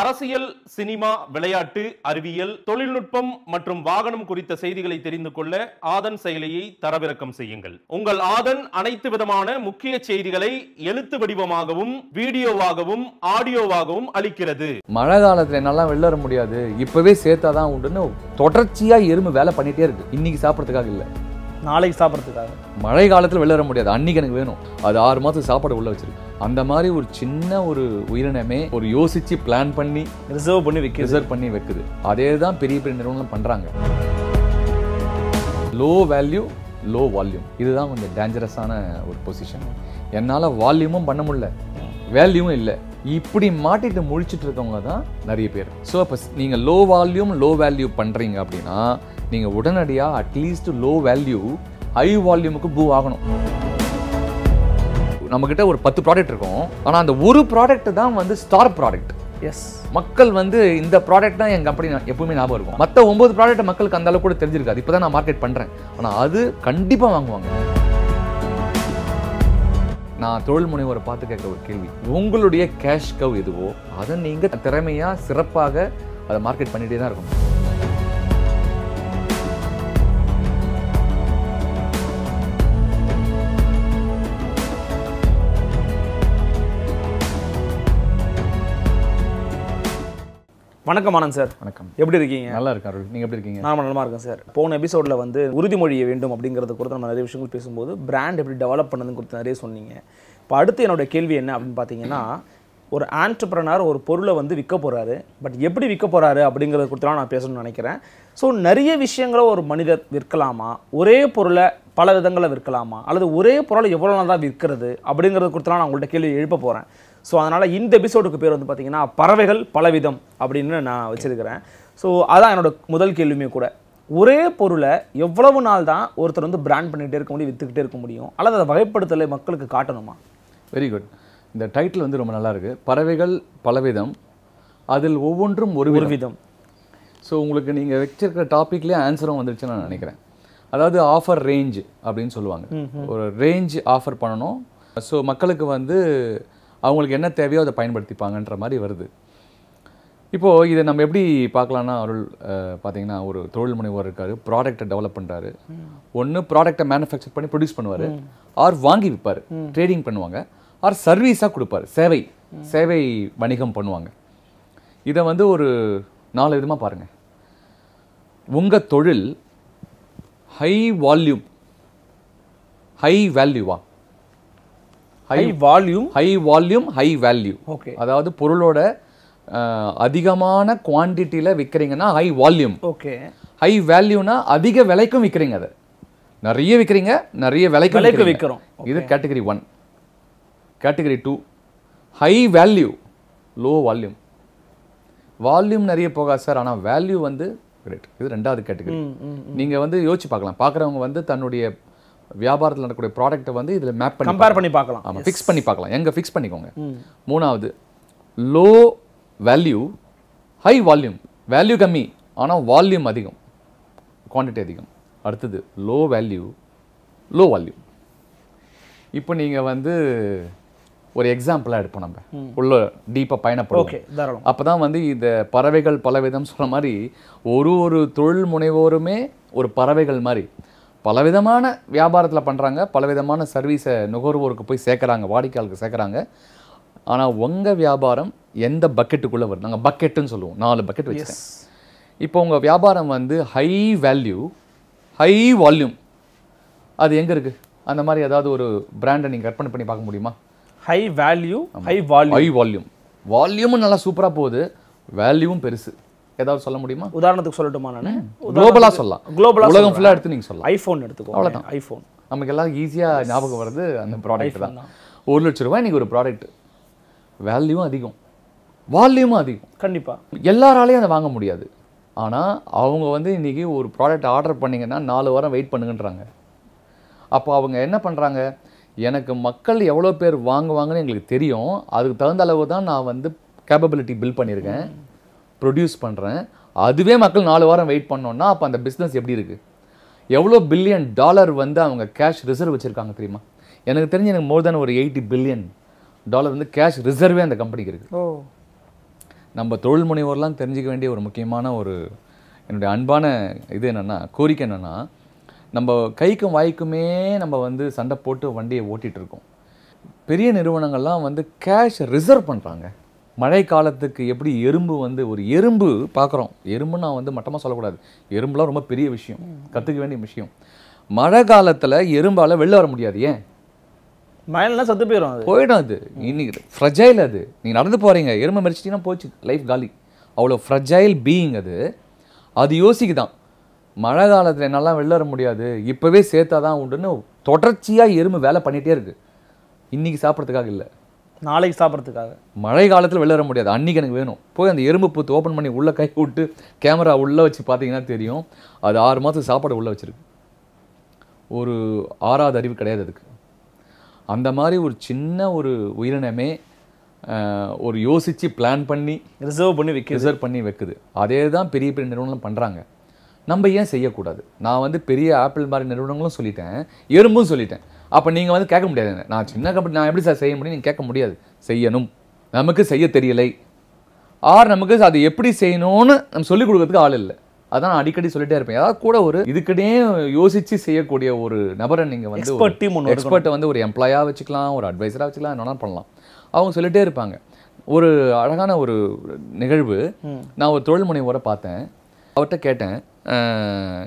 அரசியல் சினிமா விளையாட்டு அறிவியல் தொழில்நுட்பம் மற்றும் வாகனம் குறித்த செய்திகளை தெரிந்து கொள்ள ஆதன் செயலியை தரவிறக்கம் செய்யுங்கள் உங்கள் ஆதன் அனைத்து விதமான முக்கிய செய்திகளை எழுத்து வடிவமாகவும் வீடியோவாகவும் ஆடியோவாகவும் அளிக்கிறது மழை காலத்துல என்னெல்லாம் வெளில முடியாது இப்பவே சேர்த்தாதான் உண்டுன்னு தொடர்ச்சியா எறும்பு வேலை பண்ணிட்டே இருக்கு இன்னைக்கு சாப்பிடறதுக்காக இல்லை நாளைக்கு சாப்பிட்றதுக்காக மழை காலத்தில் வெளில வர முடியாது அன்னைக்கு எனக்கு வேணும் அது ஆறு மாதத்துக்கு சாப்பாடு உள்ளே வச்சிருக்கு அந்த மாதிரி ஒரு சின்ன ஒரு உயிரினமே ஒரு யோசித்து பிளான் பண்ணி ரிசர்வ் பண்ணி வைக்க ரிசர்வ் பண்ணி வைக்குது அதே தான் பெரிய பெரிய நிறுவனம் பண்ணுறாங்க லோ வேல்யூ லோ வால்யூம் இதுதான் கொஞ்சம் டேஞ்சரஸான ஒரு பொசிஷன் என்னால் வால்யூமும் பண்ண முடியல வேல்யூவும் இல்லை இப்படி மாட்டிட்டு முழிச்சிட்டு இருக்கவங்க தான் நிறைய பேர் ஸோ அப்போ நீங்கள் லோ வால்யூம் லோ வேல்யூ பண்ணுறீங்க அப்படின்னா நீங்கள் உடனடியாக அட்லீஸ்ட் லோ வேல்யூ ஹை வால்யூமுக்கு பூ ஆகணும் நம்மக்கிட்ட ஒரு பத்து ப்ராடக்ட் இருக்கும் ஆனால் அந்த ஒரு ப்ராடக்ட் தான் வந்து ஸ்டார் ப்ராடக்ட் எஸ் மக்கள் வந்து இந்த ப்ராடக்ட் தான் என் கம்பெனி எப்பவுமே ஞாபகம் இருக்கும் மற்ற ஒன்பது ப்ராடக்ட் மக்களுக்கு அந்த அளவுக்கு கூட தெரிஞ்சிருக்காது இப்போ தான் நான் மார்க்கெட் பண்ணுறேன் ஆனால் அது கண்டிப்பாக வாங்குவாங்க நான் தொழில் முனைவரை பார்த்து கேட்க ஒரு கேள்வி உங்களுடைய கேஷ் கவ் எதுவோ அதை நீங்கள் திறமையாக சிறப்பாக அதை மார்க்கெட் பண்ணிகிட்டே தான் இருக்கணும் வணக்கம் ஆனந்த் சார் வணக்கம் எப்படி இருக்கீங்க நல்லா இருக்கேன் அருள் நீங்கள் எப்படி இருக்கீங்க நான் நல்லா இருக்கேன் சார் போன எபிசோட்ல வந்து உறுதிமொழியை வேண்டும் அப்படிங்கிறத குறித்து நம்ம நிறைய விஷயங்கள் பேசும்போது பிராண்ட் எப்படி டெவலப் பண்ணதுன்னு குறித்து நிறைய சொன்னீங்க இப்போ அடுத்து என்னோட கேள்வி என்ன அப்படின்னு பார்த்தீங்கன்னா ஒரு ஆண்டர்பிரனர் ஒரு பொருளை வந்து விற்க போகிறாரு பட் எப்படி விற்க போகிறாரு அப்படிங்கிறத குறித்துலாம் நான் பேசணும்னு நினைக்கிறேன் ஸோ நிறைய விஷயங்களை ஒரு மனிதர் விற்கலாமா ஒரே பொருளை பல விதங்களை விற்கலாமா அல்லது ஒரே பொருளை எவ்வளோ நாள் தான் விற்கிறது அப்படிங்கிறத குறித்துலாம் நான் உங்கள்கிட்ட கேள்வி எழுப்ப போகிறேன் ஸோ அதனால் இந்த எபிசோடுக்கு பேர் வந்து பார்த்திங்கன்னா பறவைகள் பலவிதம் அப்படின்னு நான் வச்சுருக்கிறேன் ஸோ அதான் என்னோடய முதல் கேள்வியுமே கூட ஒரே பொருளை எவ்வளவு நாள் தான் ஒருத்தர் வந்து பிராண்ட் பண்ணிகிட்டே இருக்க முடியும் விற்றுக்கிட்டே இருக்க முடியும் அல்லது அதை வகைப்படுத்தலை மக்களுக்கு காட்டணுமா வெரி குட் இந்த டைட்டில் வந்து ரொம்ப நல்லா இருக்குது பறவைகள் பலவிதம் அதில் ஒவ்வொன்றும் ஒரு ஒரு விதம் ஸோ உங்களுக்கு நீங்கள் வச்சிருக்கிற டாப்பிக்லேயே ஆன்சரும் வந்துருச்சுன்னு நான் நினைக்கிறேன் அதாவது ஆஃபர் ரேஞ்ச் அப்படின்னு சொல்லுவாங்க ஒரு ரேஞ்ச் ஆஃபர் பண்ணணும் ஸோ மக்களுக்கு வந்து அவங்களுக்கு என்ன தேவையோ அதை பயன்படுத்திப்பாங்கன்ற மாதிரி வருது இப்போது இதை நம்ம எப்படி பார்க்கலான்னா அருள் பார்த்தீங்கன்னா ஒரு தொழில் முனைவர் இருக்கார் ப்ராடக்டை டெவலப் பண்ணுறாரு ஒன்று ப்ராடக்டை மேனுஃபேக்சர் பண்ணி ப்ரொடியூஸ் பண்ணுவார் ஆர் வாங்கி விற்பார் ட்ரேடிங் பண்ணுவாங்க ஆர் சர்வீஸாக கொடுப்பார் சேவை சேவை வணிகம் பண்ணுவாங்க இதை வந்து ஒரு நாலு விதமாக பாருங்கள் உங்கள் தொழில் ஹை வால்யூம் ஹை வேல்யூவா high volume high volume high value okay அதாவது பொருளோட அதிகமான குவான்டிட்டியில் விற்கிறீங்கன்னா ஹை வால்யூம் ஓகே ஹை வேல்யூனா அதிக விலைக்கும் விற்கிறீங்க அதை நிறைய விற்கிறீங்க நிறைய விலைக்கு விலைக்கு விற்கிறோம் இது category one category two high value low volume volume நிறைய போகாது சார் ஆனால் வேல்யூ வந்து கிரேட் இது ரெண்டாவது கேட்டகரி நீங்கள் வந்து யோசிச்சு பார்க்கலாம் பார்க்குறவங்க வந்து தன்னுடைய வியாபாரத்தில் நடக்கக்கூடிய ப்ராடக்ட்டை வந்து இதில் மேப் பண்ணி கம்பேர் பண்ணி பார்க்கலாம் ஆமாம் ஃபிக்ஸ் பண்ணி பார்க்கலாம் எங்கே ஃபிக்ஸ் பண்ணிக்கோங்க மூணாவது low value high volume value கம்மி ஆனால் வால்யூம் அதிகம் குவான்டிட்டி அதிகம் அடுத்தது லோ வேல்யூ லோ வால்யூம் இப்போ நீங்கள் வந்து ஒரு எக்ஸாம்பிளாக எடுப்போம் நம்ம உள்ள டீப்பாக பயணப்படும் அப்போ தான் வந்து இந்த பறவைகள் பலவிதம் சொல்கிற மாதிரி ஒரு ஒரு தொழில் முனைவோருமே ஒரு பறவைகள் மாதிரி பலவிதமான வியாபாரத்தில் பண்ணுறாங்க பலவிதமான சர்வீஸை நுகர்வோருக்கு போய் சேர்க்குறாங்க வாடிக்கையாளருக்கு சேர்க்குறாங்க ஆனால் உங்கள் வியாபாரம் எந்த பக்கெட்டுக்குள்ளே வருது நாங்கள் பக்கெட்டுன்னு சொல்லுவோம் நாலு பக்கெட் வச்சு இப்போ உங்கள் வியாபாரம் வந்து ஹை வேல்யூ ஹை வால்யூம் அது எங்கே இருக்குது அந்த மாதிரி ஏதாவது ஒரு பிராண்டை நீங்கள் கற்பனை பண்ணி பார்க்க முடியுமா high value high volume high volume வால்யூமும் நல்லா சூப்பராக போகுது வேல்யூவும் பெருசு ஏதாவது சொல்ல முடியுமா உதாரணத்துக்கு சொல்லட்டுமா நான் குளோபலாக சொல்லலாம் குளோபலாக உலகம் ஃபுல்லாக எடுத்து நீங்கள் சொல்லலாம் ஐஃபோன் எடுத்துக்கோ அவ்வளோதான் ஐஃபோன் நமக்கு எல்லாம் ஈஸியாக ஞாபகம் வருது அந்த ப்ராடக்ட் தான் ஒரு லட்ச ரூபாய் இன்றைக்கி ஒரு ப்ராடக்ட் வேல்யூவும் அதிகம் வால்யூமும் அதிகம் கண்டிப்பாக எல்லாராலையும் அதை வாங்க முடியாது ஆனால் அவங்க வந்து இன்றைக்கி ஒரு ப்ராடக்ட் ஆர்டர் பண்ணிங்கன்னா நாலு வாரம் வெயிட் பண்ணுங்கன்றாங்க அப்போ அவங்க என்ன பண்ணுறாங்க எனக்கு மக்கள் எவ்வளோ பேர் வாங்குவாங்கன்னு எங்களுக்கு தெரியும் அதுக்கு தகுந்த அளவு தான் நான் வந்து கேப்பபிலிட்டி பில்ட் பண்ணியிருக்கேன் ப்ரொடியூஸ் பண்ணுறேன் அதுவே மக்கள் நாலு வாரம் வெயிட் பண்ணோன்னா அப்போ அந்த பிஸ்னஸ் எப்படி இருக்குது எவ்வளோ பில்லியன் டாலர் வந்து அவங்க கேஷ் ரிசர்வ் வச்சுருக்காங்க தெரியுமா எனக்கு தெரிஞ்சு எனக்கு மோர் தேன் ஒரு எயிட்டி பில்லியன் டாலர் வந்து கேஷ் ரிசர்வே அந்த கம்பெனிக்கு இருக்குது ஓ நம்ம தொழில் முனைவோர்லாம் தெரிஞ்சிக்க வேண்டிய ஒரு முக்கியமான ஒரு என்னுடைய அன்பான இது என்னென்னா கோரிக்கை என்னென்னா நம்ம கைக்கும் வாய்க்குமே நம்ம வந்து சண்டை போட்டு வண்டியை ஓட்டிகிட்டு இருக்கோம் பெரிய நிறுவனங்கள்லாம் வந்து கேஷ் ரிசர்வ் பண்ணுறாங்க மழை காலத்துக்கு எப்படி எறும்பு வந்து ஒரு எறும்பு பார்க்குறோம் எறும்பு நான் வந்து மட்டமாக சொல்லக்கூடாது எறும்புலாம் ரொம்ப பெரிய விஷயம் கற்றுக்க வேண்டிய விஷயம் மழை காலத்தில் எறும்பால் வெளில வர முடியாது ஏன் மழைலாம் சத்து போயிடும் போயிடும் அது இன்னைக்கு ஃப்ரஜைல் அது நீங்கள் நடந்து போகிறீங்க எறும்பு மறிச்சிட்டிங்கன்னா போச்சு லைஃப் காலி அவ்வளோ ஃப்ரஜைல் பீயிங் அது அது யோசிக்குதான் மழை காலத்தில் என்னெல்லாம் வெளில வர முடியாது இப்போவே சேர்த்தா தான் உண்டுன்னு தொடர்ச்சியாக எறும்பு வேலை பண்ணிகிட்டே இருக்குது இன்றைக்கி சாப்பிட்றதுக்காக இல்லை நாளைக்கு சாப்பிட்றதுக்காக மழை காலத்தில் வெளில வர முடியாது அன்றைக்கி எனக்கு வேணும் போய் அந்த எறும்பு பூத்து ஓப்பன் பண்ணி உள்ளே கை விட்டு கேமரா உள்ளே வச்சு பார்த்தீங்கன்னா தெரியும் அது ஆறு மாதத்துக்கு சாப்பாடு உள்ளே வச்சுருக்கு ஒரு ஆறாவது அறிவு கிடையாது அதுக்கு அந்த மாதிரி ஒரு சின்ன ஒரு உயிரினமே ஒரு யோசித்து பிளான் பண்ணி ரிசர்வ் பண்ணி வைக்க ரிசர்வ் பண்ணி வைக்குது அதே தான் பெரிய பெரிய நிறுவனம் பண்ணுறாங்க நம்ம ஏன் செய்யக்கூடாது நான் வந்து பெரிய ஆப்பிள் மாதிரி நிறுவனங்களும் சொல்லிட்டேன் எறும்பும் சொல்லிட்டேன் அப்போ நீங்கள் வந்து கேட்க முடியாது நான் சின்ன கம்பெனி நான் எப்படி சார் செய்ய முடியும் நீங்கள் கேட்க முடியாது செய்யணும் நமக்கு செய்ய தெரியலை ஆர் நமக்கு அது எப்படி செய்யணும்னு நம்ம சொல்லிக் கொடுக்கறதுக்கு ஆள் இல்லை அதான் அடிக்கடி சொல்லிட்டே இருப்பேன் அதாவது கூட ஒரு இதுக்கிட்டே யோசிச்சு செய்யக்கூடிய ஒரு நபரை நீங்கள் வந்து எக்ஸ்பர்ட்டை வந்து ஒரு எம்ப்ளாயாக வச்சுக்கலாம் ஒரு அட்வைஸராக வச்சுக்கலாம் என்னென்னா பண்ணலாம் அவங்க சொல்லிகிட்டே இருப்பாங்க ஒரு அழகான ஒரு நிகழ்வு நான் ஒரு தொழில் முனைவோரை பார்த்தேன் அவர்கிட்ட கேட்டேன்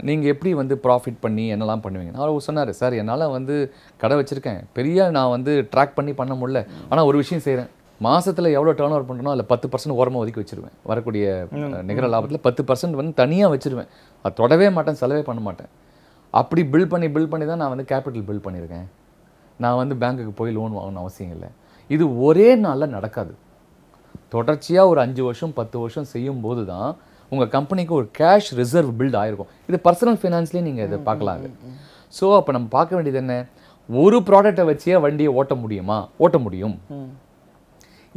நீங்கள் எப்படி வந்து ப்ராஃபிட் பண்ணி என்னெல்லாம் பண்ணுவீங்க அவர் சொன்னார் சார் என்னால் வந்து கடை வச்சுருக்கேன் பெரிய நான் வந்து ட்ராக் பண்ணி பண்ண முடியல ஆனால் ஒரு விஷயம் செய்கிறேன் மாதத்தில் எவ்வளோ டேர்ன் ஓவர் பண்ணுறனோ அதில் பத்து பர்சன்ட் ஓரமாக ஒதுக்கி வச்சுருவேன் வரக்கூடிய நிகர லாபத்தில் பத்து பர்சன்ட் வந்து தனியாக வச்சுருவேன் அதை தொடவே மாட்டேன் செலவே பண்ண மாட்டேன் அப்படி பில் பண்ணி பில் பண்ணி தான் நான் வந்து கேபிட்டல் பில் பண்ணியிருக்கேன் நான் வந்து பேங்க்குக்கு போய் லோன் வாங்கணும் அவசியம் இல்லை இது ஒரே நாளில் நடக்காது தொடர்ச்சியாக ஒரு அஞ்சு வருஷம் பத்து வருஷம் செய்யும் போது தான் உங்கள் கம்பெனிக்கு ஒரு கேஷ் ரிசர்வ் பில்ட் ஆகிருக்கும் இது பர்சனல் ஃபினான்ஸ்லேயே நீங்கள் இதை பார்க்கலாம் ஸோ அப்போ நம்ம பார்க்க வேண்டியது என்ன ஒரு ப்ராடக்டை வச்சே வண்டியை ஓட்ட முடியுமா ஓட்ட முடியும்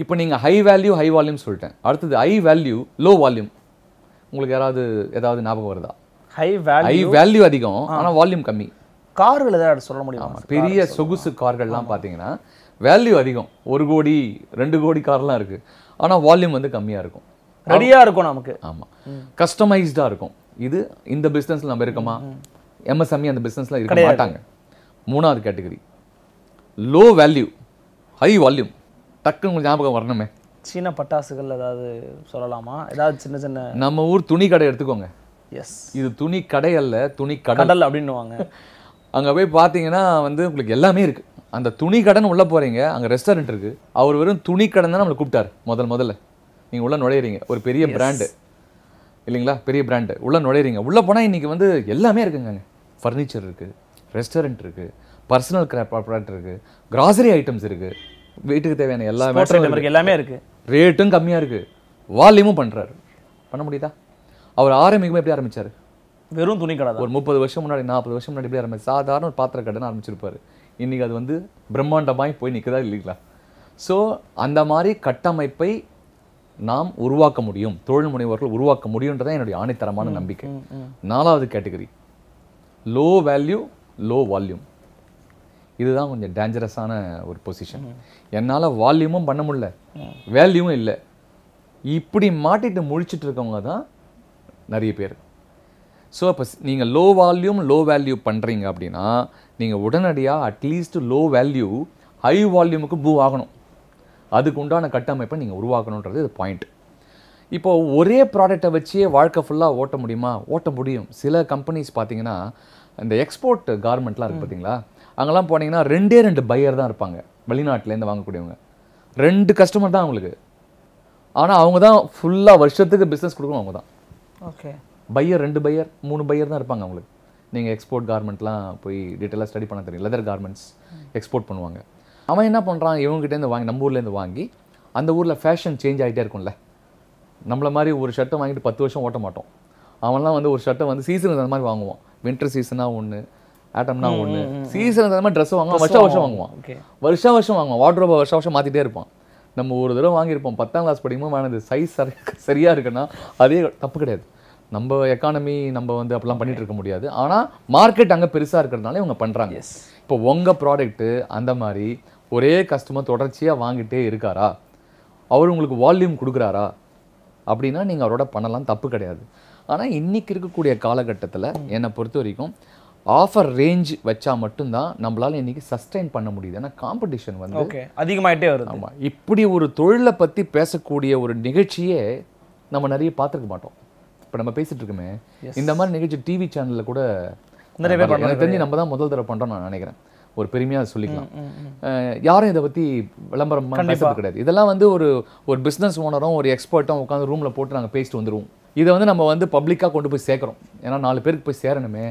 இப்போ நீங்கள் ஹை வேல்யூ ஹை வால்யூம் சொல்லிட்டேன் அடுத்தது ஹை வேல்யூ லோ வால்யூம் உங்களுக்கு யாராவது ஏதாவது ஞாபகம் வருதா ஹை வேல்யூ ஹை வேல்யூ அதிகம் ஆனால் வால்யூம் கம்மி கார்கள் ஏதாவது சொல்ல முடியும் பெரிய சொகுசு கார்கள்லாம் பார்த்தீங்கன்னா வேல்யூ அதிகம் ஒரு கோடி ரெண்டு கோடி கார்லாம் இருக்குது ஆனால் வால்யூம் வந்து கம்மியாக இருக்கும் ரெடியாக இருக்கும் நமக்கு ஆமாம் கஸ்டமைஸ்டாக இருக்கும் இது இந்த பிஸ்னஸில் நம்ம இருக்கோமா எம்எஸ்எம்இ e அந்த பிஸ்னஸில் இருக்க மாட்டாங்க மூணாவது category low value high volume டக்குன்னு உங்களுக்கு ஞாபகம் வரணுமே சீன பட்டாசுகள் ஏதாவது சொல்லலாமா ஏதாவது சின்ன சின்ன நம்ம ஊர் துணி கடை எடுத்துக்கோங்க எஸ் இது துணி கடை அல்ல துணி கடல் அப்படின்னுவாங்க அங்கே போய் பார்த்தீங்கன்னா வந்து உங்களுக்கு எல்லாமே இருக்குது அந்த துணி கடன் உள்ளே போகிறீங்க அங்கே ரெஸ்டாரண்ட் இருக்குது அவர் வெறும் துணி கடன் தான் நம்மளை கூப்பிட்டார் முதல் முதல்ல நீங்கள் உள்ள நுழையிறீங்க ஒரு பெரிய பிராண்டு இல்லைங்களா பெரிய பிராண்டு உள்ளே நுழையிறீங்க உள்ளே போனால் இன்றைக்கி வந்து எல்லாமே இருக்குங்க ஃபர்னிச்சர் இருக்குது ரெஸ்டாரண்ட் இருக்குது பர்சனல் ப்ராடக்ட் இருக்குது கிராசரி ஐட்டம்ஸ் இருக்குது வீட்டுக்கு தேவையான எல்லா இருக்குது எல்லாமே இருக்குது ரேட்டும் கம்மியாக இருக்குது வால்யூமும் பண்ணுறாரு பண்ண முடியுதா அவர் ஆரம்பிக்கும் எப்படி ஆரம்பித்தார் வெறும் துணி கடை ஒரு முப்பது வருஷம் முன்னாடி நாற்பது வருஷம் முன்னாடி எப்படி ஆரம்பிச்சு சாதாரண ஒரு பாத்திர கடைன்னு ஆரம்பிச்சிருப்பார் இன்றைக்கி அது வந்து பிரம்மாண்டமாய் போய் நிற்கிறதா இல்லைங்களா ஸோ அந்த மாதிரி கட்டமைப்பை நாம் உருவாக்க முடியும் தொழில் முனைவர்கள் உருவாக்க முடியுன்றதான் என்னுடைய ஆணைத்தரமான நம்பிக்கை நாலாவது category low value low volume இதுதான் கொஞ்சம் டேஞ்சரஸான ஒரு பொசிஷன் என்னால் வால்யூமும் பண்ண முடியல வேல்யூவும் இல்லை இப்படி மாட்டிட்டு முழிச்சிட்டு இருக்கவங்க தான் நிறைய பேர் ஸோ அப்போ நீங்கள் லோ வால்யூம் லோ வேல்யூ பண்ணுறீங்க அப்படின்னா நீங்கள் உடனடியாக அட்லீஸ்ட் லோ வேல்யூ ஹை வால்யூமுக்கு மூவ் ஆகணும் அதுக்கு உண்டான கட்டமைப்பை நீங்கள் உருவாக்கணுன்றது இது பாயிண்ட் இப்போது ஒரே ப்ராடக்டை வச்சே வாழ்க்கை ஃபுல்லாக ஓட்ட முடியுமா ஓட்ட முடியும் சில கம்பெனிஸ் பார்த்தீங்கன்னா இந்த எக்ஸ்போர்ட் கார்மெண்ட்லாம் இருக்குது பார்த்தீங்களா அங்கெல்லாம் போனீங்கன்னா ரெண்டே ரெண்டு பையர் தான் இருப்பாங்க வெளிநாட்டிலேருந்து வாங்கக்கூடியவங்க ரெண்டு கஸ்டமர் தான் அவங்களுக்கு ஆனால் அவங்க தான் ஃபுல்லாக வருஷத்துக்கு பிஸ்னஸ் கொடுக்கணும் அவங்க தான் ஓகே பையர் ரெண்டு பையர் மூணு பையர் தான் இருப்பாங்க அவங்களுக்கு நீங்கள் எக்ஸ்போர்ட் கார்மெண்ட்லாம் போய் டீட்டெயிலாக ஸ்டடி பண்ண தெரியும் லெதர் கார்மெண்ட்ஸ் எக்ஸ்போர்ட் பண்ணுவாங்க அவன் என்ன பண்ணுறான் இவங்ககிட்டேருந்து வாங்கி நம்ம ஊர்லேருந்து வாங்கி அந்த ஊரில் ஃபேஷன் சேஞ்ச் ஆகிட்டே இருக்கும்ல நம்மளை மாதிரி ஒரு ஷர்ட்டை வாங்கிட்டு பத்து வருஷம் ஓட்ட மாட்டோம் அவன்லாம் வந்து ஒரு ஷர்ட்டை வந்து சீசனுக்கு அந்த மாதிரி வாங்குவான் வின்டர் சீசனாக ஒன்று ஆட்டம்னா ஒன்று சீசனுக்கு அந்த மாதிரி ட்ரெஸ் வாங்குவான் வருஷம் வருஷம் வாங்குவான் வருஷம் வருஷம் வாங்குவான் வாட்ரோப்பை வருஷம் வருஷம் மாற்றிட்டே இருப்பான் நம்ம ஒரு தடவை வாங்கியிருப்போம் பத்தாம் கிளாஸ் படிக்கும்போது வேணது சைஸ் சரி சரியாக இருக்குன்னா அதே தப்பு கிடையாது நம்ம எக்கானமி நம்ம வந்து அப்படிலாம் பண்ணிட்டு இருக்க முடியாது ஆனால் மார்க்கெட் அங்கே பெருசாக இருக்கிறதுனால இவங்க பண்ணுறாங்க இப்போ உங்கள் ப்ராடக்ட்டு அந்த மாதிரி ஒரே கஸ்டமர் தொடர்ச்சியாக வாங்கிட்டே இருக்காரா அவர் உங்களுக்கு வால்யூம் கொடுக்குறாரா அப்படின்னா நீங்கள் அவரோட பண்ணலாம் தப்பு கிடையாது ஆனால் இன்றைக்கி இருக்கக்கூடிய காலகட்டத்தில் என்னை பொறுத்த வரைக்கும் ஆஃபர் ரேஞ்ச் வச்சா மட்டும்தான் நம்மளால் இன்னைக்கு சஸ்டைன் பண்ண முடியுது ஏன்னா காம்படிஷன் வந்து அதிகமாகிட்டே வருது ஆமாம் இப்படி ஒரு தொழிலை பற்றி பேசக்கூடிய ஒரு நிகழ்ச்சியே நம்ம நிறைய பார்த்துருக்க மாட்டோம் இப்போ நம்ம பேசிகிட்டு இருக்கோமே இந்த மாதிரி நிகழ்ச்சி டிவி சேனலில் கூட நிறைய பேர் எனக்கு தெரிஞ்சு நம்ம தான் முதல் தடவை பண்ணுறோம் நான் நினைக்கிறேன் ஒரு பெருமையாக சொல்லிக்கலாம் யாரும் இதை பற்றி விளம்பரம் பேசுறது கிடையாது இதெல்லாம் வந்து ஒரு ஒரு பிஸ்னஸ் ஓனரும் ஒரு எக்ஸ்பர்ட்டும் உட்காந்து ரூமில் போட்டு நாங்கள் பேசிட்டு வந்துடுவோம் இதை வந்து நம்ம வந்து பப்ளிக்காக கொண்டு போய் சேர்க்குறோம் ஏன்னா நாலு பேருக்கு போய் சேரணுமே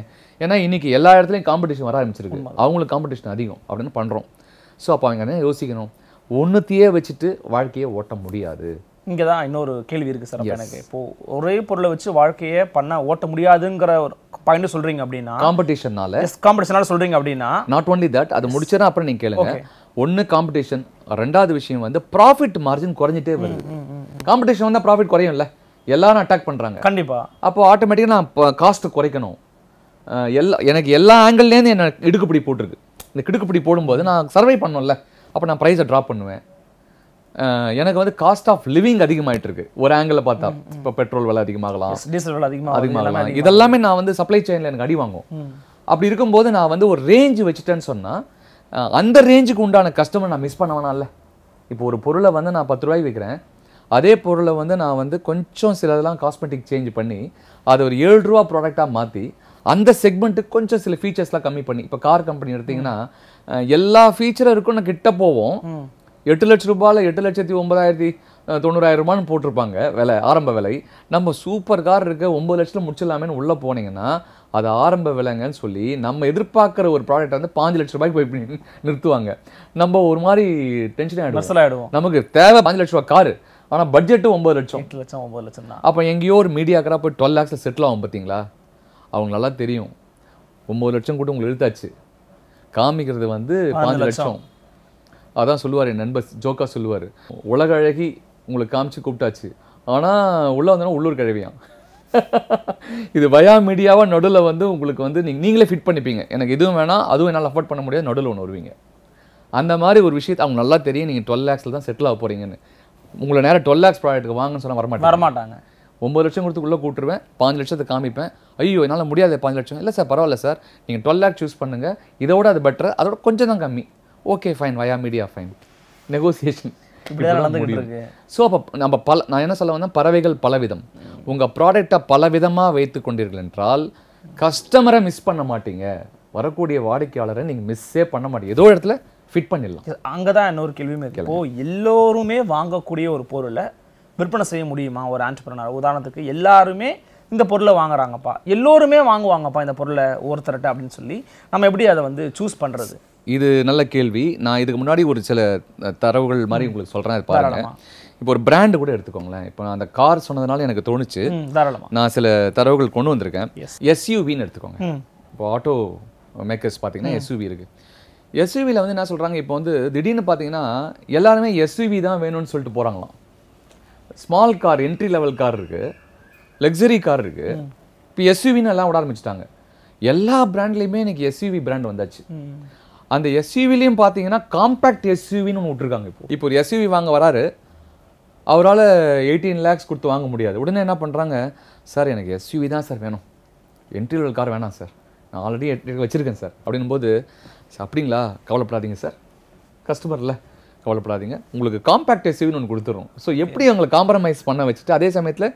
ஏன்னா இன்னைக்கு எல்லா இடத்துலையும் காம்படிஷன் வர ஆரம்பிச்சிருக்கு அவங்களுக்கு காம்படிஷன் அதிகம் அப்படின்னு பண்ணுறோம் ஸோ அப்போ அவங்க என்ன யோசிக்கணும் ஒன்றுத்தையே வச்சுட்டு வாழ்க்கையை ஓட்ட முடியாது இங்கே தான் இன்னொரு கேள்வி இருக்குது சார் எனக்கு இப்போது ஒரே பொருளை வச்சு வாழ்க்கையை பண்ண ஓட்ட முடியாதுங்கிற ஒரு பாயிண்ட் சொல்கிறீங்க அப்படின்னா காம்படிஷனால காம்படிஷனால சொல்கிறீங்க அப்படின்னா நாட் ஒன்லி தட் அது முடிச்சனா அப்புறம் நீங்கள் கேளுங்க ஒன்று காம்படிஷன் ரெண்டாவது விஷயம் வந்து ப்ராஃபிட் மார்ஜின் குறைஞ்சிட்டே வருது காம்படிஷன் வந்தால் ப்ராஃபிட் குறையும்ல எல்லாரும் அட்டாக் பண்ணுறாங்க கண்டிப்பாக அப்போ ஆட்டோமேட்டிக்காக நான் காஸ்ட்டு குறைக்கணும் எல்லா எனக்கு எல்லா ஆங்கிள்லேருந்து என்ன இடுக்குப்பிடி போட்டிருக்கு இந்த கிடுக்குப்பிடி போடும்போது நான் சர்வை பண்ணோம்ல அப்போ நான் ப்ரைஸை ட்ராப் பண்ணுவேன் எனக்கு வந்து காஸ்ட் ஆஃப் லிவிங் அதிகமாயிட்டு இருக்கு ஒரு ஆங்கிள் பார்த்தா இப்போ பெட்ரோல் விலை அதிகமாகலாம் டீசல் விலை அதிகமாக அதிகமாகலாம் இதெல்லாமே நான் வந்து சப்ளை செயினில் எனக்கு அடி வாங்கும் அப்படி இருக்கும்போது நான் வந்து ஒரு ரேஞ்சு வச்சுட்டேன்னு சொன்னால் அந்த ரேஞ்சுக்கு உண்டான கஸ்டமர் நான் மிஸ் பண்ண வேணாம்ல இப்போ ஒரு பொருளை வந்து நான் பத்து ரூபாய்க்கு விற்கிறேன் அதே பொருளை வந்து நான் வந்து கொஞ்சம் சிலதெல்லாம் காஸ்மெட்டிக் சேஞ்ச் பண்ணி அதை ஒரு ஏழு ரூபா ப்ராடக்டாக மாற்றி அந்த செக்மெண்ட்டுக்கு கொஞ்சம் சில ஃபீச்சர்ஸ்லாம் கம்மி பண்ணி இப்போ கார் கம்பெனி எடுத்திங்கன்னா எல்லா ஃபீச்சரும் இருக்கும் நான் கிட்ட போவோம் எட்டு லட்ச ரூபாயில் எட்டு லட்சத்தி ஒன்பதாயிரத்தி தொண்ணூறாயிரம் ரூபான்னு போட்டிருப்பாங்க விலை ஆரம்ப விலை நம்ம சூப்பர் கார் இருக்க ஒம்பது லட்சத்தில் முடிச்சிடலாமேன்னு உள்ளே போனீங்கன்னா அது ஆரம்ப விலைங்கன்னு சொல்லி நம்ம எதிர்பார்க்குற ஒரு ப்ராடக்ட் வந்து பாஞ்சு லட்ச ரூபாய்க்கு போய் நிறுத்துவாங்க நம்ம ஒரு மாதிரி டென்ஷன் ஆகிடும் நமக்கு தேவை பாஞ்சு லட்ச ரூபா கார் ஆனால் பட்ஜெட்டு ஒம்பது லட்சம் எட்டு லட்சம் ஒம்பது லட்சம் தான் அப்போ எங்கேயோ ஒரு மீடியாக்கராக போய் டுவெல் லேக்ஸில் செட்டில் ஆகும் பார்த்தீங்களா அவங்க நல்லா தெரியும் ஒம்பது லட்சம் கூட உங்களுக்கு எழுத்தாச்சு காமிக்கிறது வந்து பாஞ்சு லட்சம் அதான் சொல்லுவார் என் நண்பர் ஜோக்கா சொல்லுவார் உலக அழகி உங்களுக்கு காமிச்சு கூப்பிட்டாச்சு ஆனால் உள்ளே வந்தோன்னா உள்ளூர் கிழவியான் இது வயா மீடியாவாக நடுவில் வந்து உங்களுக்கு வந்து நீங்கள் நீங்களே ஃபிட் பண்ணிப்பீங்க எனக்கு எதுவும் வேணாம் அதுவும் என்னால் அஃபோர்ட் பண்ண முடியாது நடுவில் ஒன்று வருவீங்க அந்த மாதிரி ஒரு விஷயத்தை அவங்க நல்லா தெரியும் நீங்கள் டுவெல் லேக்ஸில் தான் செட்டில் ஆக போகிறீங்கன்னு உங்களை நேரம் டுவெல் லேக்ஸ் ப்ராடக்ட்டுக்கு வாங்கன்னு சொன்னால் வரமாட்டாங்க வரமாட்டாங்க ஒம்பது லட்சம் கொடுத்துக்குள்ளே கூட்டுருவேன் பாஞ்சு லட்சத்தை காமிப்பேன் ஐயோ என்னால் முடியாது பாஞ்சு லட்சம் இல்லை சார் பரவாயில்ல சார் நீங்கள் டுவெல் லேக் சூஸ் பண்ணுங்கள் இதோட அது பெட்டர் அதோட கொஞ்சம் தான் கம்மி okay fine via media fine negotiation so அப்போ நம்ம பல நான் என்ன சொல்ல வந்தேன் பறவைகள் பலவிதம் உங்கள் ப்ராடக்டை பலவிதமாக வைத்து கொண்டீர்கள் என்றால் கஸ்டமரை மிஸ் பண்ண மாட்டீங்க வரக்கூடிய வாடிக்கையாளரை நீங்கள் மிஸ்ஸே பண்ண மாட்டீங்க ஏதோ இடத்துல ஃபிட் பண்ணிடலாம் அங்கே தான் இன்னொரு கேள்வியுமே இருக்கு இப்போ எல்லோருமே வாங்கக்கூடிய ஒரு பொருளை விற்பனை செய்ய முடியுமா ஒரு ஆண்டர்பிரனர் உதாரணத்துக்கு எல்லாருமே இந்த பொருளை வாங்குறாங்கப்பா எல்லோருமே வாங்குவாங்கப்பா இந்த பொருளை ஒருத்தர்கிட்ட அப்படின்னு சொல்லி நம்ம எப்படி அதை வந்து சூஸ் பண்ணுறது இது நல்ல கேள்வி நான் இதுக்கு முன்னாடி ஒரு சில தரவுகள் மாதிரி உங்களுக்கு சொல்கிறேன் பாருங்க இப்போ ஒரு பிராண்டு கூட எடுத்துக்கோங்களேன் இப்போ நான் அந்த கார் சொன்னதுனால எனக்கு தோணுச்சு நான் சில தரவுகள் கொண்டு வந்திருக்கேன் எஸ்யூவின்னு எடுத்துக்கோங்க இப்போ ஆட்டோ மேக்கர்ஸ் பார்த்தீங்கன்னா எஸ்யூவி இருக்குது எஸ்யூவியில் வந்து என்ன சொல்கிறாங்க இப்போ வந்து திடீர்னு பார்த்தீங்கன்னா எல்லாருமே எஸ்யூவி தான் வேணும்னு சொல்லிட்டு போகிறாங்களாம் small car entry level car இருக்குது லக்ஸரி கார் இருக்குது இப்போ எஸ்யூவின்னு எல்லாம் விட ஆரம்பிச்சிட்டாங்க எல்லா பிராண்ட்லேயுமே எனக்கு எஸ்யூவி பிராண்ட் வந்தாச்சு அந்த எஸ்யூவிலையும் பார்த்தீங்கன்னா காம்பேக்ட் எஸ்யூவின்னு ஒன்று விட்ருக்காங்க இப்போ இப்போ ஒரு எஸ்யூவி வாங்க வராரு அவரால் எயிட்டீன் லேக்ஸ் கொடுத்து வாங்க முடியாது உடனே என்ன பண்ணுறாங்க சார் எனக்கு எஸ்யூவி தான் சார் வேணும் என்ட்ரி லெவல் கார் வேணாம் சார் நான் ஆல்ரெடி வச்சுருக்கேன் சார் அப்படின்னும் போது அப்படிங்களா கவலைப்படாதீங்க சார் கஸ்டமரில் கவலைப்படாதீங்க உங்களுக்கு காம்பேக்ட் எஸ்யூவின்னு ஒன்று கொடுத்துரும் ஸோ எப்படி அவங்களை காம்ப்ரமைஸ் பண்ண வச்சுட்டு அதே சமயத்தில்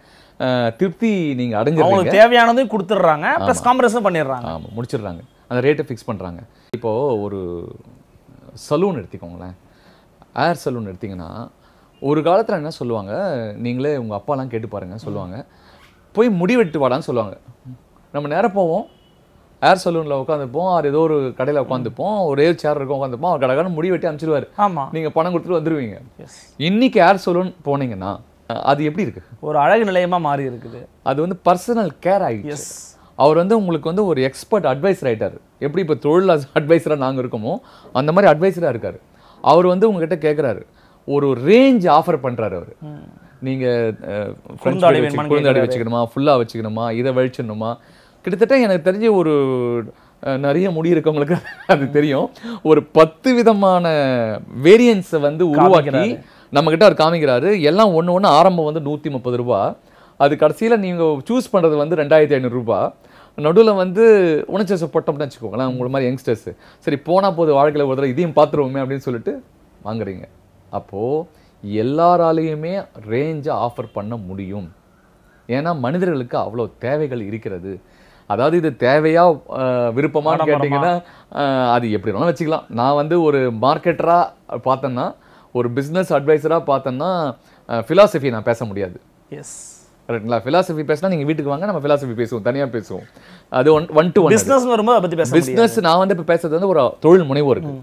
திருப்தி நீங்கள் அடைஞ்சு அவங்களுக்கு தேவையானதையும் கொடுத்துட்றாங்க ப்ளஸ் காம்ப்ரமைஸும் பண்ணிடுறாங்க ஆமாம் முடிச்சிடுறாங்க அந்த ரேட்டை ஃபிக்ஸ் பண்ணுறாங்க இப்போது ஒரு சலூன் எடுத்துக்கோங்களேன் ஏர் சலூன் எடுத்திங்கன்னா ஒரு காலத்தில் என்ன சொல்லுவாங்க நீங்களே உங்கள் அப்பாலாம் கேட்டு பாருங்கள் சொல்லுவாங்க போய் முடி வெட்டு வாடான்னு சொல்லுவாங்க நம்ம நேரம் போவோம் ஏர் சலூனில் உட்காந்துப்போம் அவர் ஏதோ ஒரு கடையில் உட்காந்துப்போம் ஒரே சேர் இருக்கும் உட்காந்துப்போம் அவர் கடகான முடி வெட்டி அனுப்பிச்சிடுவார் ஆமாம் நீங்கள் பணம் கொடுத்துட்டு வந்துடுவீங்க இன்றைக்கி ஏர் சலூன் போனீங்கன்னா அது எப்படி இருக்குது ஒரு அழகு நிலையமாக மாறி இருக்குது அது வந்து பர்சனல் கேர் ஆகிடுச்சு அவர் வந்து உங்களுக்கு வந்து ஒரு எக்ஸ்பர்ட் அட்வைஸ் ரைட்டர் எப்படி இப்போ தொழில் அட்வைஸராக நாங்கள் இருக்கோமோ அந்த மாதிரி அட்வைஸராக இருக்கார் அவர் வந்து உங்ககிட்ட கேட்குறாரு ஒரு ரேஞ்ச் ஆஃபர் பண்ணுறாரு அவர் நீங்கள் குழந்தை வச்சுக்கணுமா ஃபுல்லாக வச்சுக்கணுமா இதை வழிச்சிடணுமா கிட்டத்தட்ட எனக்கு தெரிஞ்ச ஒரு நிறைய முடி இருக்கவங்களுக்கு அது தெரியும் ஒரு பத்து விதமான வேரியன்ஸை வந்து உருவாக்கி நம்மக்கிட்ட அவர் காமிக்கிறாரு எல்லாம் ஒன்று ஒன்று ஆரம்பம் வந்து நூற்றி முப்பது ரூபா அது கடைசியில் நீங்கள் சூஸ் பண்ணுறது வந்து ரெண்டாயிரத்தி ஐநூறுரூபா நடுவில் வந்து உணச்சு போட்டோம்னு வச்சுக்கோங்களேன் உங்களை மாதிரி யங்ஸ்டர்ஸ் சரி போனால் போது வாழ்க்கையில் ஒரு தடவை இதையும் பார்த்துருவோமே அப்படின்னு சொல்லிட்டு வாங்குறீங்க அப்போது எல்லாராலேயுமே ரேஞ்சை ஆஃபர் பண்ண முடியும் ஏன்னா மனிதர்களுக்கு அவ்வளோ தேவைகள் இருக்கிறது அதாவது இது தேவையாக விருப்பமான கேட்டிங்கன்னா அது எப்படி வேணாலும் வச்சுக்கலாம் நான் வந்து ஒரு மார்க்கெட்டராக பார்த்தேன்னா ஒரு பிஸ்னஸ் அட்வைஸராக பார்த்தேன்னா ஃபிலாசபி நான் பேச முடியாது எஸ் கரெக்டுங்களா ஃபிலாசபி பேசினா நீங்கள் வீட்டுக்கு வாங்க நம்ம ஃபிலாசபி பேசுவோம் தனியாக பேசுவோம் அது one one to one business வரும்போது பற்றி பிஸ்னஸ் நான் வந்து இப்போ பேசுறது வந்து ஒரு தொழில் முனைவோ இருக்கு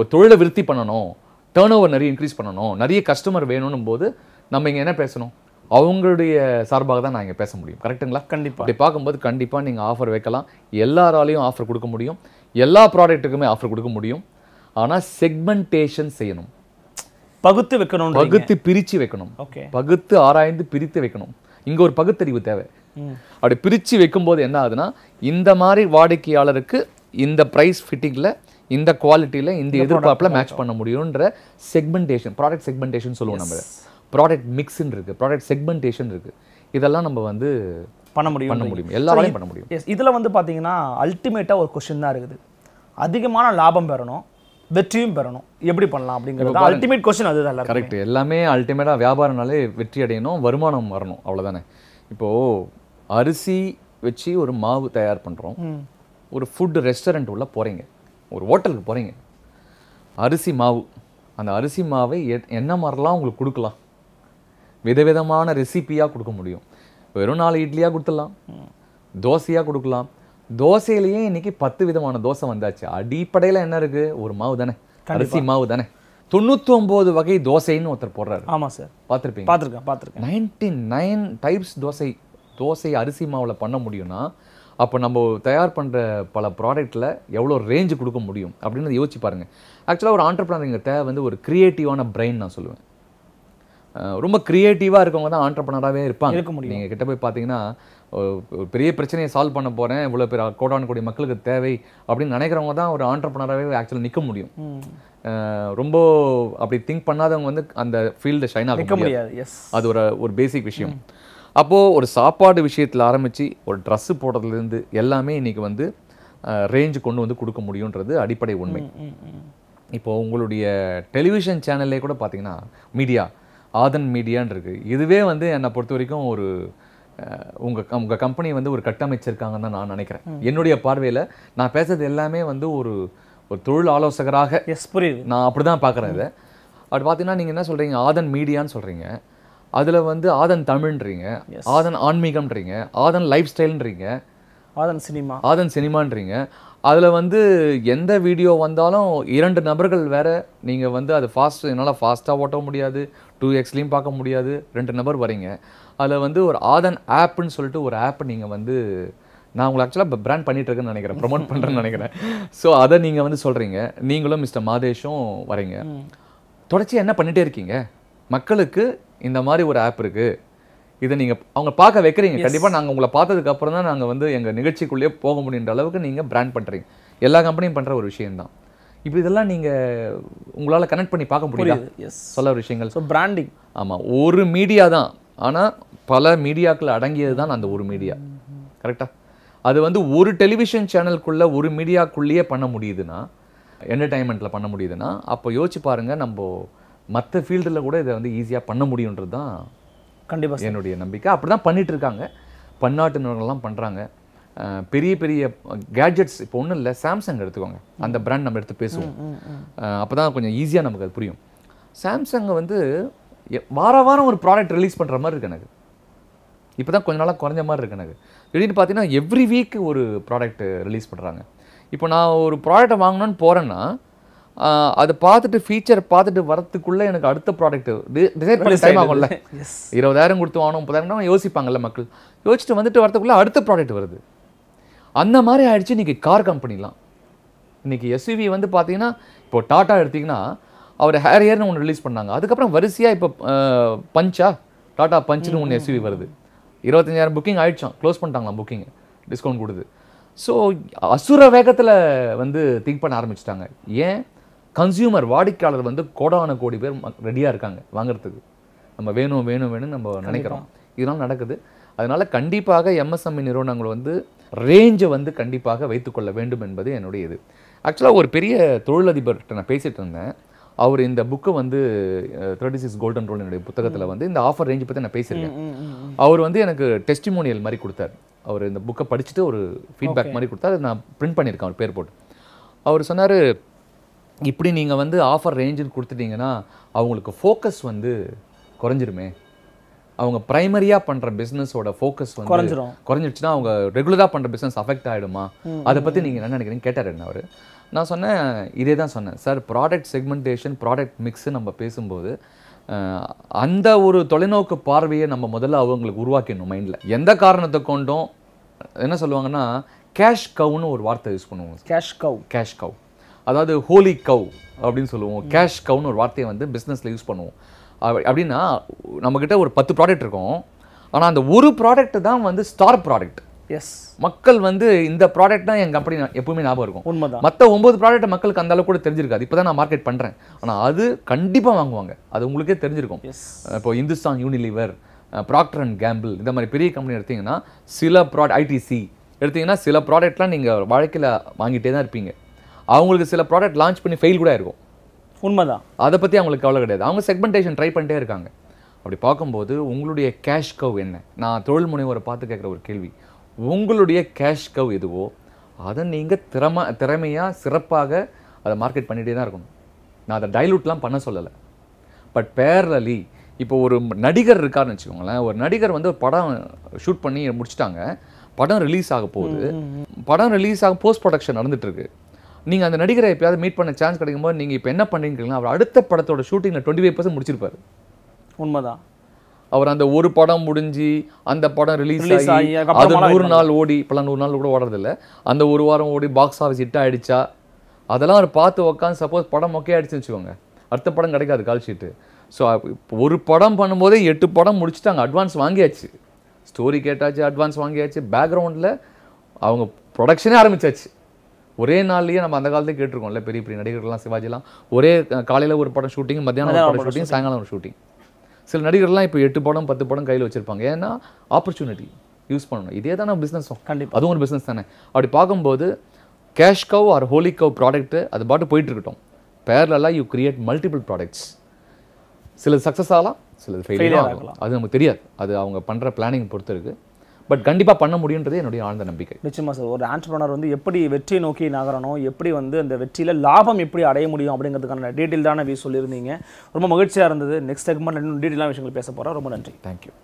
ஒரு தொழிலை விருத்தி பண்ணணும் டேர்ன் ஓவர் நிறைய இன்க்ரீஸ் பண்ணணும் நிறைய கஸ்டமர் வேணும்னு போது நம்ம இங்கே என்ன பேசணும் அவங்களுடைய சார்பாக தான் நான் இங்கே பேச முடியும் கரெக்டுங்களா கண்டிப்பாக இப்படி பார்க்கும்போது கண்டிப்பாக நீங்கள் ஆஃபர் வைக்கலாம் எல்லாராலையும் ஆஃபர் கொடுக்க முடியும் எல்லா ப்ராடக்ட்டுக்குமே ஆஃபர் கொடுக்க முடியும் ஆனால் செக்மெண்டேஷன் செய்யணும் பகுத்து வைக்கணும் பகுத்து பிரித்து வைக்கணும் பகுத்து ஆராய்ந்து பிரித்து வைக்கணும் இங்கே ஒரு பகுத்தறிவு தேவை அப்படி பிரித்து வைக்கும்போது என்ன ஆகுதுன்னா இந்த மாதிரி வாடிக்கையாளருக்கு இந்த ப்ரைஸ் ஃபிட்டிங்கில் இந்த குவாலிட்டியில் இந்த எதிர்பார்ப்பில் மேட்ச் பண்ண முடியுன்ற செக்மெண்டேஷன் ப்ராடக்ட் செக்மெண்டேஷன் சொல்லுவோம் நம்ம ப்ராடக்ட் மிக்ஸ்ன்னு இருக்குது ப்ராடக்ட் செக்மெண்டேஷன் இருக்குது இதெல்லாம் நம்ம வந்து பண்ண முடியும் பண்ண முடியும் எல்லாராலையும் பண்ண முடியும் எஸ் இதில் வந்து பார்த்தீங்கன்னா அல்டிமேட்டாக ஒரு கொஷின் தான் இருக்குது அதிகமான லாபம் பெறணும் வெற்றியும் பெறணும் எப்படி பண்ணலாம் அப்படிங்கிறது அல்டிமேட் கொஸ்டின் அதுதான் கரெக்ட் எல்லாமே அல்டிமேட்டாக வியாபாரம்னாலே வெற்றி அடையணும் வருமானம் வரணும் அவ்வளோதானே இப்போது அரிசி வச்சு ஒரு மாவு தயார் பண்ணுறோம் ஒரு ஃபுட் ரெஸ்டாரண்ட் உள்ள போகிறீங்க ஒரு ஹோட்டலுக்கு போகிறீங்க அரிசி மாவு அந்த அரிசி மாவை என்ன மாதிரிலாம் உங்களுக்கு கொடுக்கலாம் விதவிதமான ரெசிப்பியாக கொடுக்க முடியும் வெறும் நாலு இட்லியாக கொடுத்துடலாம் தோசையாக கொடுக்கலாம் தோசையிலேயே இன்னைக்கு பத்து விதமான தோசை வந்தாச்சு அடிப்படையில் என்ன இருக்குது ஒரு மாவு தானே அரிசி மாவு தானே தொண்ணூத்தொம்பது வகை தோசைன்னு ஒருத்தர் போடுறாரு ஆமாம் சார் பார்த்துருப்பீங்க பார்த்துருக்கேன் பார்த்துருக்கேன் ninety nine types dosa dosa அரிசி மாவில் பண்ண முடியும்னா அப்போ நம்ம தயார் பண்ணுற பல ப்ராடக்டில் எவ்வளோ ரேஞ்சு கொடுக்க முடியும் அப்படின்னு யோசிச்சு பாருங்கள் ஆக்சுவலாக ஒரு தேவை வந்து ஒரு க்ரியேட்டிவான பிரெயின் நான் சொல்லுவேன் ரொம்ப க்ரியேட்டிவாக இருக்கவங்க தான் ஆண்டர்பனராகவே இருப்பாங்க முடியும் நீங்கள் கிட்ட போய் பார்த்தீங்கன்னா ஒரு பெரிய பிரச்சனையை சால்வ் பண்ண போகிறேன் இவ்வளோ பேர் கோடான கோடி மக்களுக்கு தேவை அப்படின்னு நினைக்கிறவங்க தான் ஒரு ஆண்டர்பனராகவே ஆக்சுவலாக நிற்க முடியும் ரொம்ப அப்படி திங்க் பண்ணாதவங்க வந்து அந்த ஃபீல்டு ஷைன் ஆக முடியாது எஸ் அது ஒரு ஒரு பேசிக் விஷயம் அப்போது ஒரு சாப்பாடு விஷயத்தில் ஆரம்பித்து ஒரு ட்ரெஸ்ஸு போடுறதுலேருந்து எல்லாமே இன்றைக்கி வந்து ரேஞ்சு கொண்டு வந்து கொடுக்க முடியுன்றது அடிப்படை உண்மை இப்போது உங்களுடைய டெலிவிஷன் சேனல்லே கூட பார்த்தீங்கன்னா மீடியா ஆதன் மீடியான்னு இருக்குது இதுவே வந்து என்னை பொறுத்த வரைக்கும் ஒரு உங்கள் உங்கள் கம்பெனி வந்து ஒரு கட்டமைச்சிருக்காங்கன்னு தான் நான் நினைக்கிறேன் என்னுடைய பார்வையில் நான் பேசுறது எல்லாமே வந்து ஒரு ஒரு தொழில் ஆலோசகராக எஸ் புரியுது நான் அப்படி தான் பார்க்குறேன் இதை அப்படி பார்த்தீங்கன்னா நீங்கள் என்ன சொல்கிறீங்க ஆதன் மீடியான்னு சொல்கிறீங்க அதில் வந்து ஆதன் தமிழ்ன்றீங்க ஆதன் ஆன்மீகம்ன்றீங்க ஆதன் லைஃப் ஸ்டைல்ன்றீங்க ஆதன் சினிமா ஆதன் சினிமான்றீங்க அதில் வந்து எந்த வீடியோ வந்தாலும் இரண்டு நபர்கள் வேறு நீங்கள் வந்து அது ஃபாஸ்ட் என்னால் ஃபாஸ்ட்டாக ஓட்ட முடியாது டூ எக்ஸ்லேயும் பார்க்க முடியாது ரெண்டு நம்பர் வரீங்க அதில் வந்து ஒரு ஆதன் ஆப்புன்னு சொல்லிட்டு ஒரு ஆப் நீங்கள் வந்து நான் உங்களை ஆக்சுவலாக இப்போ பிராண்ட் பண்ணிகிட்ருக்கேன்னு நினைக்கிறேன் ப்ரொமோட் பண்ணுறேன்னு நினைக்கிறேன் ஸோ அதை நீங்கள் வந்து சொல்கிறீங்க நீங்களும் மிஸ்டர் மாதேஷும் வரீங்க தொடர்ச்சியாக என்ன பண்ணிகிட்டே இருக்கீங்க மக்களுக்கு இந்த மாதிரி ஒரு ஆப் இருக்குது இதை நீங்கள் அவங்க பார்க்க வைக்கிறீங்க கண்டிப்பாக நாங்கள் உங்களை பார்த்ததுக்கு அப்புறம் தான் நாங்கள் வந்து எங்கள் நிகழ்ச்சிக்குள்ளேயே போக முடியுன்ற அளவுக்கு நீங்கள் பிராண்ட் பண்ணுறீங்க எல்லா கம்பெனியும் பண்ணுற ஒரு விஷயம்தான் இப்போ இதெல்லாம் நீங்கள் உங்களால் கனெக்ட் பண்ணி பார்க்க முடியாது எஸ் சொல்ல விஷயங்கள் ஸோ பிராண்டிங் ஆமாம் ஒரு மீடியா தான் ஆனால் பல மீடியாக்கள் அடங்கியது தான் அந்த ஒரு மீடியா கரெக்டாக அது வந்து ஒரு டெலிவிஷன் சேனலுக்குள்ளே ஒரு மீடியாக்குள்ளேயே பண்ண முடியுதுன்னா என்டர்டைன்மெண்ட்டில் பண்ண முடியுதுன்னா அப்போ யோசிச்சு பாருங்கள் நம்ம மற்ற ஃபீல்டில் கூட இதை வந்து ஈஸியாக பண்ண முடியுன்றது தான் கண்டிப்பாக என்னுடைய நம்பிக்கை அப்படி தான் பண்ணிகிட்ருக்காங்க பன்னாட்டு நிறுவனங்கள்லாம் பண்ணுறாங்க பெரிய பெரிய கேட்ஜெட்ஸ் இப்போ ஒன்றும் இல்லை சாம்சங் எடுத்துக்கோங்க அந்த பிராண்ட் நம்ம எடுத்து பேசுவோம் அப்போ தான் கொஞ்சம் ஈஸியாக நமக்கு அது புரியும் சாம்சங்கை வந்து வார வாரம் ஒரு ப்ராடக்ட் ரிலீஸ் பண்ணுற மாதிரி இருக்கு எனக்கு இப்போ தான் கொஞ்ச நாளாக குறைஞ்ச மாதிரி இருக்கு எனக்கு திடீர்னு பார்த்தீங்கன்னா எவ்ரி வீக் ஒரு ப்ராடக்ட் ரிலீஸ் பண்ணுறாங்க இப்போ நான் ஒரு ப்ராடக்ட்டை வாங்கணும்னு போகிறேன்னா அதை பார்த்துட்டு ஃபீச்சர் பார்த்துட்டு வரத்துக்குள்ளே எனக்கு அடுத்த ப்ராடக்ட் டிசைட் பண்ணி டைம் ஆகும்ல இருபதாயிரம் கொடுத்து வாங்கணும் முப்பதாயிரம் யோசிப்பாங்கல்ல மக்கள் யோசிச்சுட்டு வந்துட்டு வரத்துக்குள்ளே அடுத்த ப்ராடக்ட் வருது அந்த மாதிரி ஆகிடுச்சு இன்றைக்கி கார் கம்பெனிலாம் இன்றைக்கி எஸ்யூவி வந்து பார்த்தீங்கன்னா இப்போது டாட்டா எடுத்திங்கன்னா அவர் ஹேர் ஹேர்னு ஒன்று ரிலீஸ் பண்ணாங்க அதுக்கப்புறம் வரிசையாக இப்போ பஞ்சா டாட்டா பஞ்சுன்னு ஒன்று எஸ்யூவி வருது இருபத்தஞ்சாயிரம் புக்கிங் ஆகிடுச்சான் க்ளோஸ் பண்ணிட்டாங்களாம் புக்கிங் டிஸ்கவுண்ட் கொடுது ஸோ அசுர வேகத்தில் வந்து திங்க் பண்ண ஆரம்பிச்சிட்டாங்க ஏன் கன்சியூமர் வாடிக்கையாளர் வந்து கோடான கோடி பேர் ரெடியாக இருக்காங்க வாங்குறதுக்கு நம்ம வேணும் வேணும் வேணும்னு நம்ம நினைக்கிறோம் இதெல்லாம் நடக்குது அதனால் கண்டிப்பாக எம்எஸ்எம்இ e நிறுவனங்கள் வந்து ரேஞ்சை வந்து கண்டிப்பாக வைத்துக்கொள்ள வேண்டும் என்பது என்னுடைய இது ஆக்சுவலாக ஒரு பெரிய தொழிலதிபர்கிட்ட நான் பேசிகிட்டு இருந்தேன் அவர் இந்த புக்கை வந்து தேர்ட்டி சிக்ஸ் கோல்டன் ரோல் என்னுடைய புத்தகத்தில் வந்து இந்த ஆஃபர் ரேஞ்சை பற்றி நான் பேசியிருக்கேன் அவர் வந்து எனக்கு டெஸ்டிமோனியல் மாதிரி கொடுத்தார் அவர் இந்த புக்கை படிச்சுட்டு ஒரு ஃபீட்பேக் மாதிரி கொடுத்தாரு நான் பிரிண்ட் பண்ணியிருக்கேன் அவர் பேர் போட்டு அவர் சொன்னார் இப்படி நீங்கள் வந்து ஆஃபர் ரேஞ்சுன்னு கொடுத்துட்டீங்கன்னா அவங்களுக்கு ஃபோக்கஸ் வந்து குறைஞ்சிருமே அவங்க பிரைமரியாக பண்ற பிசினஸோட ஃபோக்கஸ் வந்து குறைஞ்சிடுச்சுன்னா அவங்க ரெகுலரா பண்ற பிசினஸ் அஃபெக்ட் ஆயிடுமா அதை பத்தி நீங்க என்ன நினைக்கிறீங்க கேட்டார் என்ன அவர் நான் சொன்னேன் இதே தான் சொன்னேன் sir product segmentation product mix நம்ம பேசும்போது அந்த ஒரு தொலைநோக்கு பார்வையை நம்ம முதல்ல அவங்களுக்கு உருவாக்கிடணும் மைண்டில் எந்த காரணத்தை கொண்டும் என்ன சொல்லுவாங்கன்னா கேஷ் கவுன்னு ஒரு வார்த்தை யூஸ் பண்ணுவோம் கேஷ் கவு கேஷ் கவு அதாவது ஹோலி கவு அப்படின்னு சொல்லுவோம் கேஷ் கவுன்னு ஒரு வார்த்தையை வந்து பிஸ்னஸில் யூஸ் பண்ணுவோம் அப்படின்னா நம்மக்கிட்ட ஒரு பத்து ப்ராடக்ட் இருக்கும் ஆனால் அந்த ஒரு ப்ராடக்ட் தான் வந்து ஸ்டார் ப்ராடக்ட் எஸ் மக்கள் வந்து இந்த ப்ராடக்ட் தான் என் கம்பெனி எப்பவுமே ஞாபகம் இருக்கும் உண்மைதான் மற்ற ஒம்பது ப்ராடக்ட் மக்களுக்கு அந்த அளவுக்கு கூட தெரிஞ்சிருக்காது இப்போ தான் நான் மார்க்கெட் பண்ணுறேன் ஆனால் அது கண்டிப்பாக வாங்குவாங்க அது உங்களுக்கே தெரிஞ்சிருக்கும் இப்போ Hindustan Unilever Procter and Gamble இந்த மாதிரி பெரிய கம்பெனி எடுத்தீங்கன்னா சில ப்ராடக்ட் ஐடிசி எடுத்தீங்கன்னா சில ப்ராடக்ட்லாம் நீங்கள் வாழ்க்கையில் வாங்கிட்டே தான் இருப்பீங்க அவங்களுக்கு சில ப்ராடக்ட் லான்ச் பண்ணி ஃபெயில் கூட இருக்கும் உண்மைதான் அதை பற்றி அவங்களுக்கு கவலை கிடையாது அவங்க செக்மெண்டேஷன் ட்ரை பண்ணிட்டே இருக்காங்க அப்படி பார்க்கும்போது உங்களுடைய கேஷ் கவ் என்ன நான் தொழில் முனைவரை பார்த்து கேட்குற ஒரு கேள்வி உங்களுடைய கேஷ் கவ் எதுவோ அதை நீங்கள் திறமை திறமையாக சிறப்பாக அதை மார்க்கெட் பண்ணிகிட்டே தான் இருக்கணும் நான் அதை டைலூட்லாம் பண்ண சொல்லலை பட் பேரலி இப்போ ஒரு நடிகர் இருக்காருன்னு வச்சுக்கோங்களேன் ஒரு நடிகர் வந்து படம் ஷூட் பண்ணி முடிச்சிட்டாங்க படம் ரிலீஸ் ஆக போகுது படம் ரிலீஸ் ஆக போஸ்ட் ப்ரொடக்ஷன் நடந்துட்டுருக்கு நீங்கள் அந்த நடிகரை எப்பயாவது மீட் பண்ண சான்ஸ் கிடைக்கும் போது நீங்கள் இப்போ என்ன பண்ணுறீங்கன்னா அவர் அடுத்த படத்தோட ஷூட்டிங்கில் டுவெண்ட்டி ஃபைவ் பர்சன்ட் முடிச்சிருப்பார் உண்மைதான் அவர் அந்த ஒரு படம் முடிஞ்சு அந்த படம் ரிலீஸ் ஆகி அது நூறு நாள் ஓடி இப்போலாம் நூறு நாள் கூட ஓடுறதில்ல அந்த ஒரு வாரம் ஓடி பாக்ஸ் ஆஃபீஸ் ஹிட் ஆகிடுச்சா அதெல்லாம் அவர் பார்த்து உக்காந்து சப்போஸ் படம் ஒக்கே ஆகிடுச்சுன்னு வச்சுக்கோங்க அடுத்த படம் கிடைக்காது கால் ஸோ ஒரு படம் பண்ணும்போதே எட்டு படம் முடிச்சுட்டாங்க அட்வான்ஸ் வாங்கியாச்சு ஸ்டோரி கேட்டாச்சு அட்வான்ஸ் வாங்கியாச்சு பேக்ரவுண்டில் அவங்க ப்ரொடக்ஷனே ஆரம்பிச்சாச்சு ஒரே நாள்லயே நம்ம அந்த காலத்தையே கேட்டிருக்கோம்ல பெரிய பெரிய நடிகர்கள்லாம் சிவாஜிலாம் ஒரே காலையில் ஒரு படம் ஷூட்டிங் மத்தியானம் ஒரு படம் ஷூட்டிங் சாயங்காலம் ஒரு ஷூட்டிங் சில நடிகர்லாம் இப்போ எட்டு படம் பத்து படம் கையில் வச்சிருப்பாங்க ஏன்னா ஆப்பர்ச்சுனிட்டி யூஸ் பண்ணணும் இதே தானே பிஸ்னஸ் கண்டிப்பாக அதுவும் ஒரு பிஸ்னஸ் தானே அப்படி பார்க்கும்போது cash cow or holy cow product அது பாட்டு போயிட்டு இருக்கட்டும் பேரலாக யூ கிரியேட் மல்டிபிள் ப்ராடக்ட்ஸ் சிலது சக்ஸஸ் ஆகலாம் சிலது ஃபெயிலியர் ஆகலாம் அது நமக்கு தெரியாது அது அவங்க பண்ணுற பிளானிங் பொறுத்து இருக்குது பட் கண்டிப்பாக பண்ண முடியுன்றது என்னுடைய ஆழ்ந்த நம்பிக்கை நிச்சயமாக சார் ஒரு ஆண்டர்பனர் வந்து எப்படி வெற்றி நோக்கி நகரணும் எப்படி வந்து அந்த வெற்றியில் லாபம் எப்படி அடைய முடியும் அப்படிங்கிறதுக்கான டீட்டெயில் தானே சொல்லியிருந்தீங்க ரொம்ப மகிழ்ச்சியாக இருந்தது நெக்ஸ்ட் செக்மெண்ட் இன்னும் டீட்டெயிலான விஷயங்கள் பேச போகிறோம் ரொம்ப நன்றி தேங்க்யூ